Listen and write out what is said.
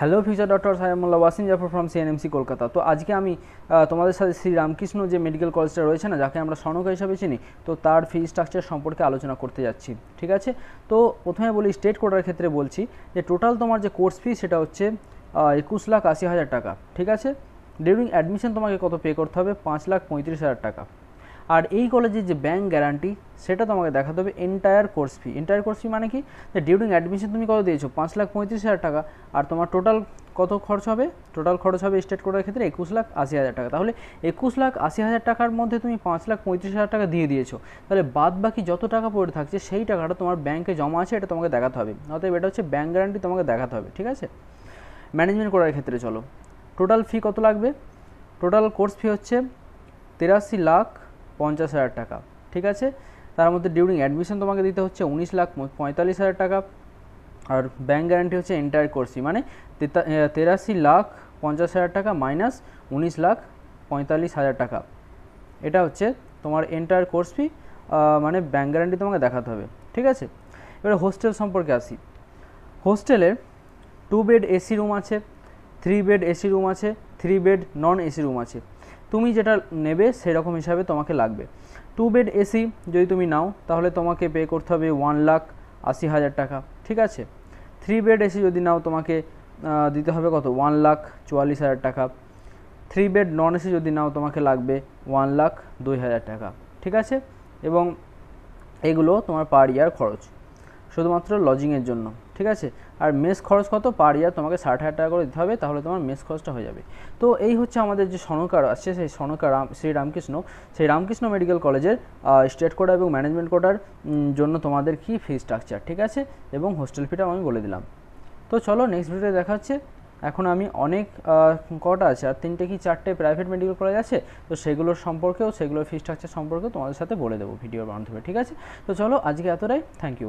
hello future doctor Saimullah Wasim Jafar from CNMC Kolkata তো আজকে আমি তোমাদের সাথে শ্রীরামকৃষ্ণ যে মেডিকেল কলেজটা রয়েছে না যাকে আমরা সনকা হিসাবে চিনি তো তার ফি স্ট্রাকচার সম্পর্কে আলোচনা করতে যাচ্ছি ঠিক আছে তো প্রথমে বলি স্টেট কোটার ক্ষেত্রে বলছি যে টোটাল তোমার যে কোর্স ফি সেটা হচ্ছে একুশ লাখ আশি হাজার টাকা ঠিক আছে ডিউরিং অ্যাডমিশন তোমাকে কত পে করতে হবে পাঁচ লাখ পঁয়ত্রিশ হাজার টাকা আর এই কলেজের যে ব্যাংক গ্যারান্টি সেটা তোমাকে দেখাতে হবে entire course fee entire course fee মানে কি যে ডিউরিং অ্যাডমিশন তুমি কত দিয়েছো পাঁচ লাখ পঁয়ত্রিশ হাজার টাকা আর তোমার টোটাল কত খরচ হবে টোটাল খরচ হবে স্টেট কোটার ক্ষেত্রে একুশ লাখ আশি হাজার টাকা তাহলে একুশ লাখ আশি হাজার টাকার মধ্যে তুমি পাঁচ লাখ পঁয়ত্রিশ হাজার টাকা দিয়ে দিয়েছো তাহলে বাদ বাকি যত টাকা পড়ে থাকছে সেই টাকাটা তোমার ব্যাংকে জমা আছে এটা তোমাকে দেখাতে হবে অতএব এটা হচ্ছে ব্যাংক গ্যারান্টি তোমাকে দেখাতে হবে ঠিক আছে ম্যানেজমেন্ট করার ক্ষেত্রে চলো টোটাল ফি কত লাগবে টোটাল কোর্স ফি হচ্ছে তেরাশি লাখ পঞ্চাশ হাজার টাকা ঠিক আছে তার মধ্যে ডিউরিং অ্যাডমিশন তোমাকে দিতে হচ্ছে উনিশ লাখ পঁয়তাল্লিশ হাজার টাকা আর ব্যাংক গ্যারান্টি হচ্ছে এন্টায়ার কোর্সি মানে তেরাশি লাখ পঞ্চাশ হাজার টাকা মাইনাস উনিশ লাখ পঁয়তাল্লিশ হাজার টাকা এটা হচ্ছে তোমার এন্টায়ার কোর্স ফি মানে ব্যাংক গ্যারান্টি তোমাকে দেখাতে হবে ঠিক আছে এবারে হোস্টেল সম্পর্কে আসি হোস্টেলের টু বেড এসি রুম আছে থ্রি বেড এসি রুম আছে three bed non AC room আছে তুমি যেটা নেবে সেরকম হিসাবে তোমাকে লাগবে টু বেড এসি যদি তুমি নাও তাহলে তোমাকে পে করতে হবে ওয়ান লাখ আশি হাজার টাকা ঠিক আছে থ্রি বেড এসি যদি নাও তোমাকে দিতে হবে কত ওয়ান লাখ চুয়াল্লিশ হাজার টাকা থ্রি বেড নন এসি যদি নাও তোমাকে লাগবে ওয়ান লাখ দুই হাজার টাকা ঠিক আছে এবং এগুলো তোমার পার ইয়ার খরচ শুধুমাত্র লজিংয়ের জন্য ঠিক আছে আর মেস খরচ কত পার ইয়ার তোমাকে ষাট হাজার টাকা করে দিতে হবে তাহলে তোমার মেস খরচটা হয়ে যাবে তো এই হচ্ছে আমাদের যে সনকার আসছে সেই সনকার রাম শ্রী রামকৃষ্ণ সেই রামকৃষ্ণ মেডিকেল কলেজের স্টেট কোটা এবং ম্যানেজমেন্ট কোটার জন্য তোমাদের কি ফি স্ট্রাকচার ঠিক আছে এবং হোস্টেল ফিটাও আমি বলে দিলাম তো চলো নেক্সট ভিডিওতে দেখা হচ্ছে এখন আমি অনেক কটা আছে আর তিনটে কি চারটে প্রাইভেট মেডিকেল কলেজ আছে তো সেগুলোর সম্পর্কেও সেগুলোর ফি স্ট্রাকচার সম্পর্কেও তোমাদের সাথে বলে দেবো ভিডিওর মাধ্যমে ঠিক আছে তো চলো আজকে এতটাই থ্যাংক ইউ